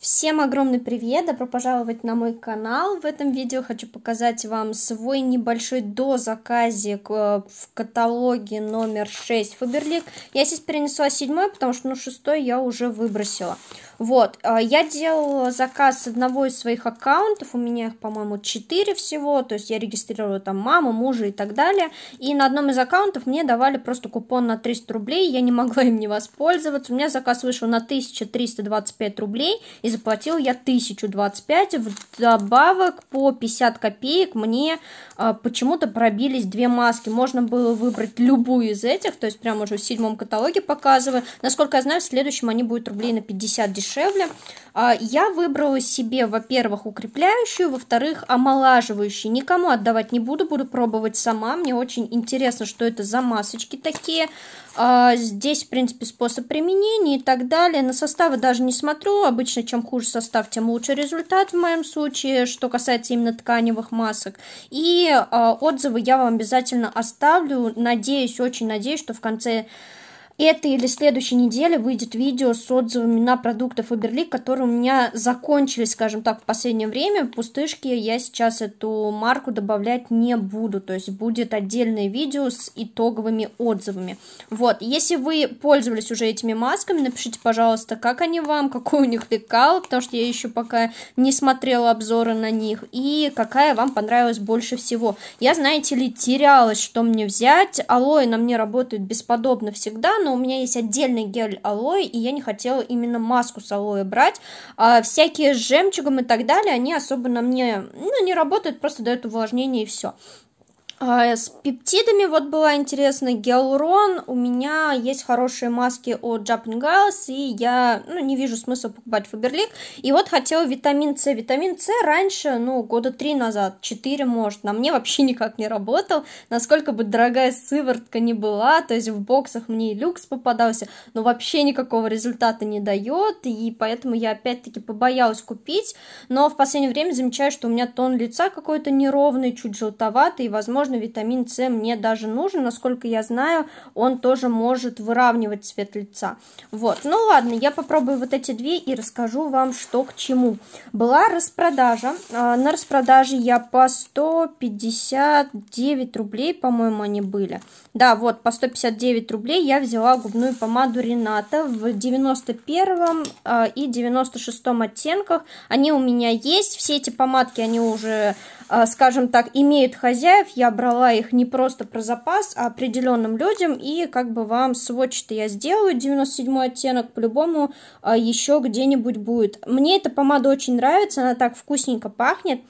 Всем огромный привет, добро пожаловать на мой канал. В этом видео хочу показать вам свой небольшой дозаказик э, в каталоге номер 6 Фаберлик. Я здесь перенесла седьмой, потому что ну, шестой я уже выбросила. Вот, э, я делала заказ с одного из своих аккаунтов, у меня их, по-моему, 4 всего, то есть я регистрирую там маму, мужа и так далее, и на одном из аккаунтов мне давали просто купон на 300 рублей, я не могла им не воспользоваться, у меня заказ вышел на 1325 рублей, и и заплатила я 1025, вдобавок по 50 копеек мне а, почему-то пробились две маски, можно было выбрать любую из этих, то есть прямо уже в седьмом каталоге показываю, насколько я знаю, в следующем они будут рублей на 50 дешевле. А, я выбрала себе, во-первых, укрепляющую, во-вторых, омолаживающую, никому отдавать не буду, буду пробовать сама, мне очень интересно, что это за масочки такие, а, здесь, в принципе, способ применения и так далее, на составы даже не смотрю, обычно чем чем хуже состав, тем лучше результат в моем случае, что касается именно тканевых масок. И э, отзывы я вам обязательно оставлю. Надеюсь, очень надеюсь, что в конце этой или следующей неделе выйдет видео с отзывами на продукты Уберлик, которые у меня закончились, скажем так, в последнее время. В пустышке я сейчас эту марку добавлять не буду, то есть будет отдельное видео с итоговыми отзывами. Вот, если вы пользовались уже этими масками, напишите, пожалуйста, как они вам, какой у них лекал, потому что я еще пока не смотрела обзоры на них, и какая вам понравилась больше всего. Я, знаете ли, терялась, что мне взять. Алоэ на мне работает бесподобно всегда, но но у меня есть отдельный гель алоэ, и я не хотела именно маску с алоэ брать. А всякие с жемчугом и так далее, они особо на мне, ну, не работают, просто дают увлажнение и все. А, с пептидами вот была интересная гиалурон. У меня есть хорошие маски от Japan Girls, и я ну, не вижу смысла покупать Фаберлик. И вот хотела витамин С. Витамин С раньше, ну, года три назад, четыре, может, на мне вообще никак не работал. Насколько бы дорогая сыворотка не была, то есть в боксах мне и люкс попадался, но вообще никакого результата не дает, и поэтому я опять-таки побоялась купить. Но в последнее время замечаю, что у меня тон лица какой-то неровный, чуть желтоватый, и, возможно, возможно, витамин С мне даже нужен. Насколько я знаю, он тоже может выравнивать цвет лица. Вот, ну ладно, я попробую вот эти две и расскажу вам, что к чему. Была распродажа. А, на распродаже я по 159 рублей, по-моему, они были. Да, вот, по 159 рублей я взяла губную помаду Рената в 91 а, и 96 оттенках. Они у меня есть, все эти помадки, они уже а, скажем так, имеют хозяев. Я брала их не просто про запас, а определенным людям. И как бы вам сводчатый я сделаю, 97 оттенок, по-любому а, еще где-нибудь будет. Мне эта помада очень нравится, она так вкусненько пахнет.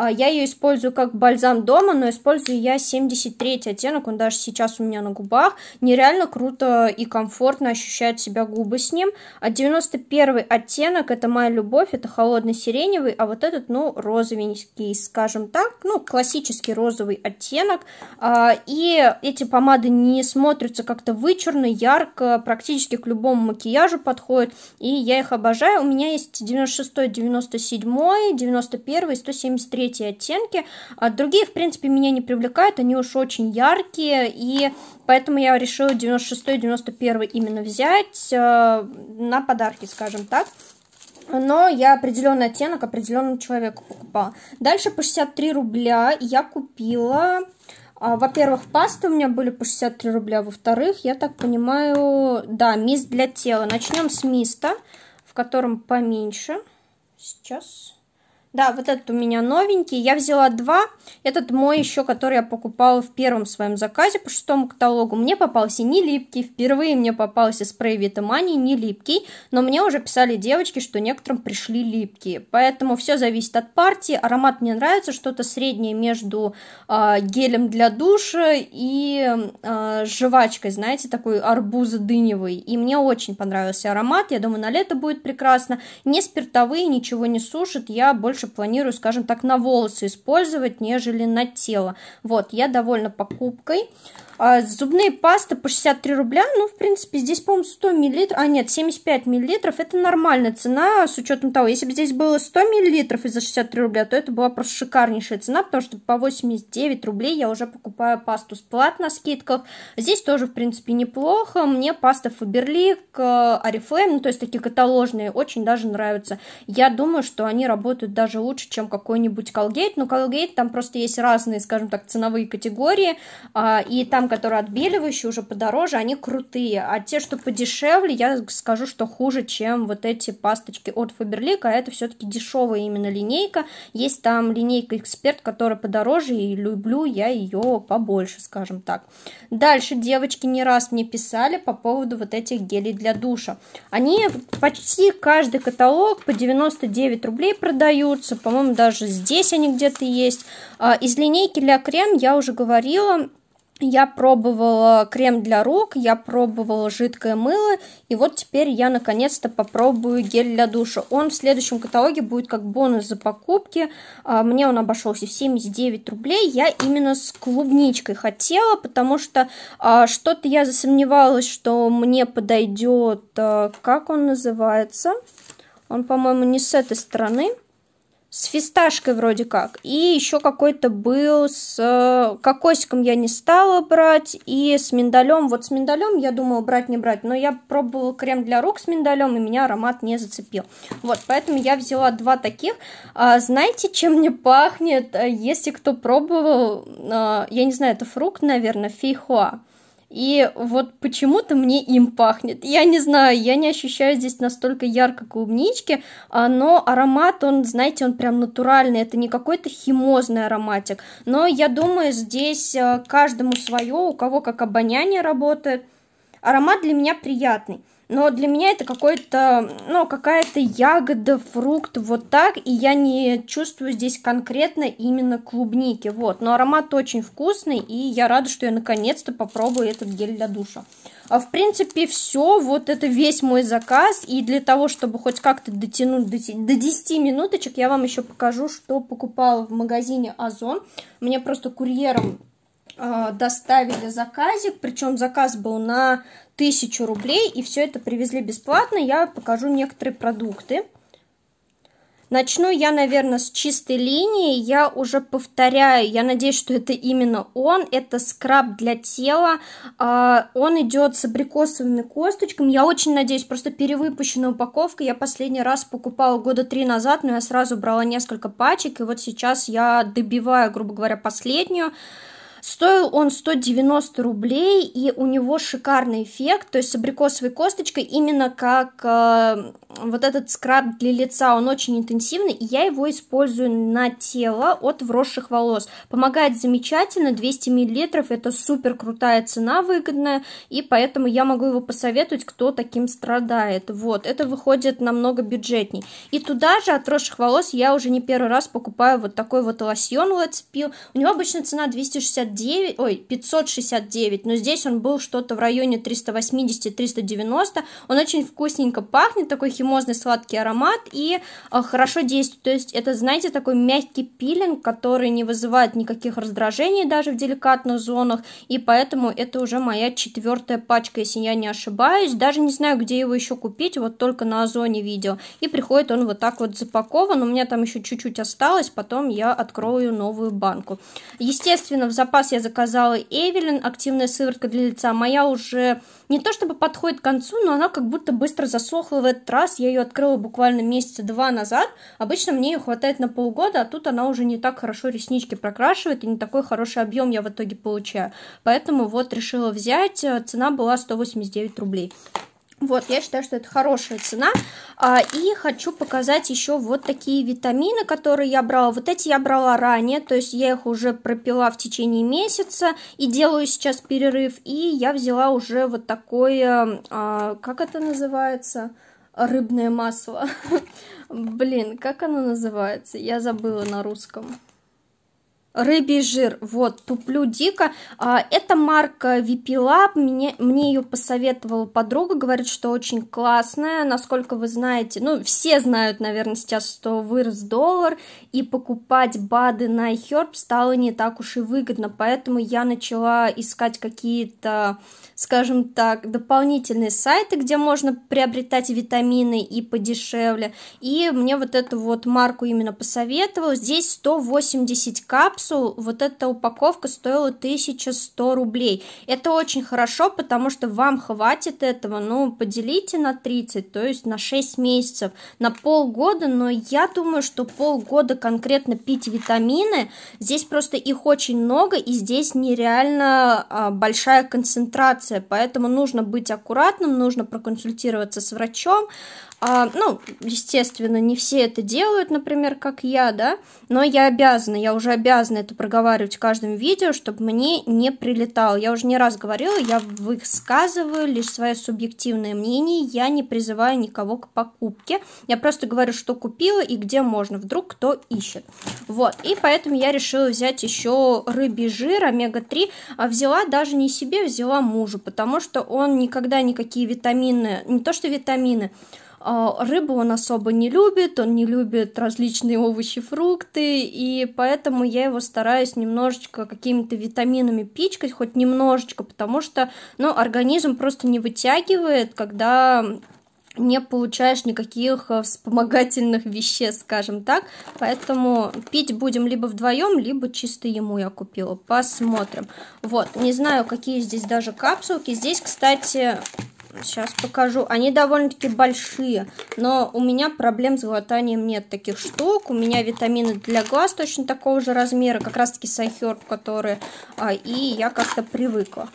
А, я ее использую как бальзам дома, но использую я 73 оттенок, он даже сейчас у меня на губах. Нереально круто и комфортно ощущают себя губы с ним. А 91 оттенок, это моя любовь, это холодный сиреневый, а вот этот, ну, розовенький, скажем так, ну, классический розовый оттенок. А, и эти помады не смотрятся как-то вычурно, ярко, практически к любому макияжу подходят, и я их обожаю. У меня есть 96, 97, 91 и 173 эти оттенки. А другие, в принципе, меня не привлекают, они уж очень яркие, и поэтому я решила 96-91 именно взять э, на подарки, скажем так но я определенный оттенок определенному человеку покупала. Дальше по 63 рубля я купила, а, во-первых, пасты у меня были по 63 рубля, во-вторых, я так понимаю, да, мист для тела. Начнем с миста, в котором поменьше. Сейчас. Да, вот этот у меня новенький. Я взяла два. Этот мой еще, который я покупала в первом своем заказе по шестому каталогу. Мне попался не липкий. Впервые мне попался спрей Витамани не липкий. Но мне уже писали девочки, что некоторым пришли липкие. Поэтому все зависит от партии. Аромат мне нравится. Что-то среднее между э, гелем для душа и э, жвачкой. Знаете, такой арбузодыневый. И мне очень понравился аромат. Я думаю, на лето будет прекрасно. Не спиртовые, ничего не сушит. Я больше больше планирую, скажем так, на волосы использовать, нежели на тело. Вот, я довольна покупкой. А, зубные пасты по 63 рубля, ну, в принципе, здесь, по-моему, 100 миллилитров, а нет, 75 миллилитров, это нормальная цена, с учетом того, если бы здесь было 100 миллилитров и за 63 рубля, то это была просто шикарнейшая цена, потому что по 89 рублей я уже покупаю пасту с плат на скидках, здесь тоже, в принципе, неплохо, мне паста Фаберлик, Арифлейм, э, ну, то есть такие каталожные, очень даже нравятся, я думаю, что они работают даже даже лучше, чем какой-нибудь Colgate, но Colgate там просто есть разные, скажем так, ценовые категории, а, и там, которые отбеливающие уже подороже, они крутые, а те, что подешевле, я скажу, что хуже, чем вот эти пасточки от Faberlic, а это все-таки дешевая именно линейка, есть там линейка Эксперт, которая подороже, и люблю я ее побольше, скажем так. Дальше девочки не раз мне писали по поводу вот этих гелей для душа. Они почти каждый каталог по 99 рублей продают, продаются, по-моему, даже здесь они где-то есть. А, из линейки для крем я уже говорила, я пробовала крем для рук, я пробовала жидкое мыло, и вот теперь я наконец-то попробую гель для душа. Он в следующем каталоге будет как бонус за покупки. А, мне он обошелся в 79 рублей. Я именно с клубничкой хотела, потому что а, что-то я засомневалась, что мне подойдет, как он называется. Он, по-моему, не с этой стороны с фисташкой вроде как. И еще какой-то был с э, кокосиком я не стала брать, и с миндалем. Вот с миндалем я думала брать, не брать, но я пробовала крем для рук с миндалем, и меня аромат не зацепил. Вот, поэтому я взяла два таких. А, знаете, чем мне пахнет, э, если кто пробовал, а, я не знаю, это фрукт, наверное, фейхуа. И вот почему-то мне им пахнет. Я не знаю, я не ощущаю здесь настолько ярко клубнички, а, но аромат, он, знаете, он прям натуральный, это не какой-то химозный ароматик. Но я думаю, здесь а, каждому свое, у кого как обоняние работает. Аромат для меня приятный но для меня это какой-то, ну, какая-то ягода, фрукт, вот так, и я не чувствую здесь конкретно именно клубники, вот, но аромат очень вкусный, и я рада, что я наконец-то попробую этот гель для душа. А в принципе все, вот это весь мой заказ, и для того, чтобы хоть как-то дотянуть до, до 10 минуточек, я вам еще покажу, что покупала в магазине Озон, мне просто курьером Э, доставили заказик, причем заказ был на 1000 рублей, и все это привезли бесплатно. Я покажу некоторые продукты. Начну я, наверное, с чистой линии. Я уже повторяю, я надеюсь, что это именно он. Это скраб для тела. Э, он идет с абрикосовыми косточками. Я очень надеюсь, просто перевыпущенная упаковка. Я последний раз покупала года три назад, но я сразу брала несколько пачек. И вот сейчас я добиваю, грубо говоря, последнюю. Стоил он 190 рублей, и у него шикарный эффект, то есть с абрикосовой косточкой, именно как э, вот этот скраб для лица, он очень интенсивный, и я его использую на тело от вросших волос. Помогает замечательно, 200 мл, это супер крутая цена, выгодная, и поэтому я могу его посоветовать, кто таким страдает. Вот, это выходит намного бюджетней. И туда же от вросших волос я уже не первый раз покупаю вот такой вот лосьон Let's Peel. У него обычно цена 269 569, ой, 569, но здесь он был что-то в районе 380-390. Он очень вкусненько пахнет, такой химозный сладкий аромат и э, хорошо действует. То есть это, знаете, такой мягкий пилинг, который не вызывает никаких раздражений даже в деликатных зонах, и поэтому это уже моя четвертая пачка, если я не ошибаюсь. Даже не знаю, где его еще купить, вот только на Озоне видел. И приходит он вот так вот запакован, у меня там еще чуть-чуть осталось, потом я открою новую банку. Естественно, в запасе запас я заказала Эвелин, активная сыворотка для лица. Моя уже не то чтобы подходит к концу, но она как будто быстро засохла в этот раз. Я ее открыла буквально месяца два назад. Обычно мне ее хватает на полгода, а тут она уже не так хорошо реснички прокрашивает, и не такой хороший объем я в итоге получаю. Поэтому вот решила взять. Э, цена была 189 рублей. Вот, я считаю, что это хорошая цена. А, и хочу показать еще вот такие витамины, которые я брала. Вот эти я брала ранее, то есть я их уже пропила в течение месяца и делаю сейчас перерыв. И я взяла уже вот такое, эм, а, как это называется? Рыбное масло. Блин, как оно называется? Я забыла на русском рыбий жир, вот, туплю дико. А, это марка Випила, мне, мне ее посоветовала подруга, говорит, что очень классная, насколько вы знаете, ну, все знают, наверное, сейчас, что вырос доллар, и покупать БАДы на iHerb стало не так уж и выгодно, поэтому я начала искать какие-то, скажем так, дополнительные сайты, где можно приобретать витамины и подешевле, и мне вот эту вот марку именно посоветовала, здесь 180 капсул, Максу вот эта упаковка стоила 1100 рублей. Это очень хорошо, потому что вам хватит этого, ну, поделите на 30, то есть на 6 месяцев, на полгода, но я думаю, что полгода конкретно пить витамины, здесь просто их очень много, и здесь нереально а, большая концентрация, поэтому нужно быть аккуратным, нужно проконсультироваться с врачом, а, ну, естественно, не все это делают, например, как я, да, но я обязана, я уже обязана это проговаривать в каждом видео, чтобы мне не прилетало. Я уже не раз говорила, я высказываю лишь свое субъективное мнение, я не призываю никого к покупке, я просто говорю, что купила и где можно, вдруг кто ищет. Вот, и поэтому я решила взять еще рыбий жир, омега-3, а взяла даже не себе, взяла мужу, потому что он никогда никакие витамины, не то что витамины, а, рыбу он особо не любит, он не любит различные овощи, фрукты, и поэтому я его стараюсь немножечко какими-то витаминами пичкать, хоть немножечко, потому что, ну, организм просто не вытягивает, когда не получаешь никаких э, вспомогательных веществ, скажем так. Поэтому пить будем либо вдвоем, либо чисто ему я купила. Посмотрим. Вот, не знаю, какие здесь даже капсулки. Здесь, кстати, Сейчас покажу. Они довольно-таки большие, но у меня проблем с глотанием нет таких штук. У меня витамины для глаз точно такого же размера, как раз-таки сайхерб, которые... А, и я как-то привыкла.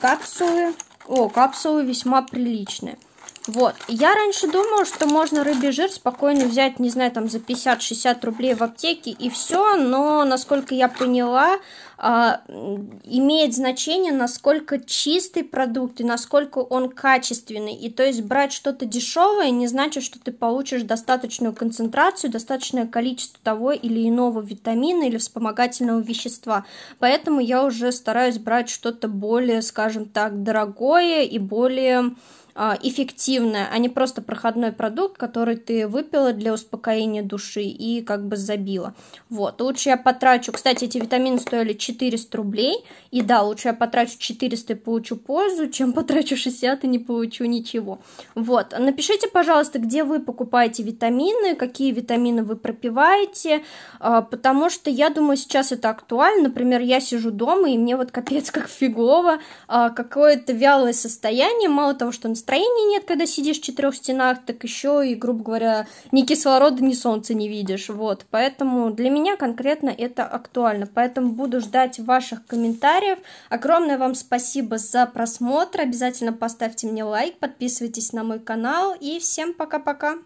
Капсулы. О, капсулы весьма приличные. Вот. Я раньше думала, что можно рыбий жир спокойно взять, не знаю, там за 50-60 рублей в аптеке и все, но, насколько я поняла, а, имеет значение, насколько чистый продукт и насколько он качественный. И то есть брать что-то дешевое не значит, что ты получишь достаточную концентрацию, достаточное количество того или иного витамина или вспомогательного вещества. Поэтому я уже стараюсь брать что-то более, скажем так, дорогое и более а, эффективное, а не просто проходной продукт, который ты выпила для успокоения души и как бы забила. Вот, лучше я потрачу, кстати, эти витамины стоили 400 рублей, и да, лучше я потрачу 400 и получу пользу, чем потрачу 60 и не получу ничего. Вот, напишите, пожалуйста, где вы покупаете витамины, какие витамины вы пропиваете, а, потому что я думаю, сейчас это актуально, например, я сижу дома, и мне вот капец как фигово, а, какое-то вялое состояние, мало того, что настроение настроения нет, когда сидишь в четырех стенах, так еще и, грубо говоря, ни кислорода, ни солнца не видишь. Вот, поэтому для меня конкретно это актуально. Поэтому буду ждать ваших комментариев. Огромное вам спасибо за просмотр. Обязательно поставьте мне лайк, подписывайтесь на мой канал. И всем пока-пока!